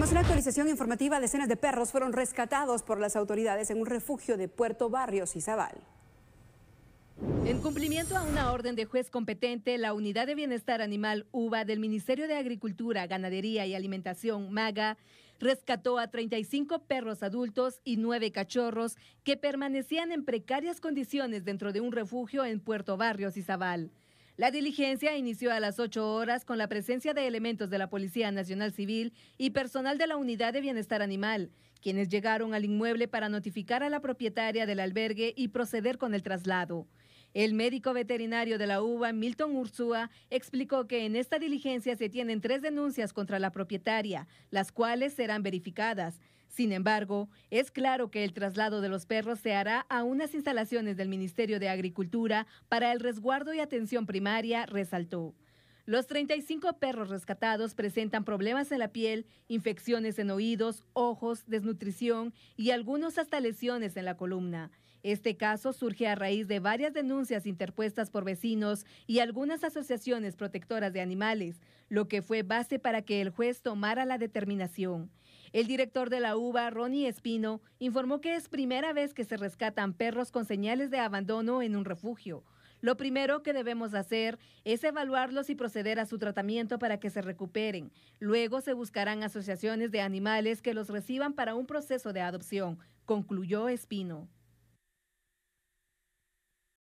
Además, una actualización informativa, decenas de perros fueron rescatados por las autoridades en un refugio de Puerto Barrios y Zaval. En cumplimiento a una orden de juez competente, la Unidad de Bienestar Animal UBA del Ministerio de Agricultura, Ganadería y Alimentación, MAGA, rescató a 35 perros adultos y 9 cachorros que permanecían en precarias condiciones dentro de un refugio en Puerto Barrios y Zaval. La diligencia inició a las 8 horas con la presencia de elementos de la Policía Nacional Civil y personal de la Unidad de Bienestar Animal, quienes llegaron al inmueble para notificar a la propietaria del albergue y proceder con el traslado. El médico veterinario de la UBA, Milton Urzúa, explicó que en esta diligencia se tienen tres denuncias contra la propietaria, las cuales serán verificadas. Sin embargo, es claro que el traslado de los perros se hará a unas instalaciones del Ministerio de Agricultura para el resguardo y atención primaria, resaltó. Los 35 perros rescatados presentan problemas en la piel, infecciones en oídos, ojos, desnutrición y algunos hasta lesiones en la columna. Este caso surge a raíz de varias denuncias interpuestas por vecinos y algunas asociaciones protectoras de animales, lo que fue base para que el juez tomara la determinación. El director de la UBA, Ronnie Espino, informó que es primera vez que se rescatan perros con señales de abandono en un refugio. Lo primero que debemos hacer es evaluarlos y proceder a su tratamiento para que se recuperen. Luego se buscarán asociaciones de animales que los reciban para un proceso de adopción, concluyó Espino.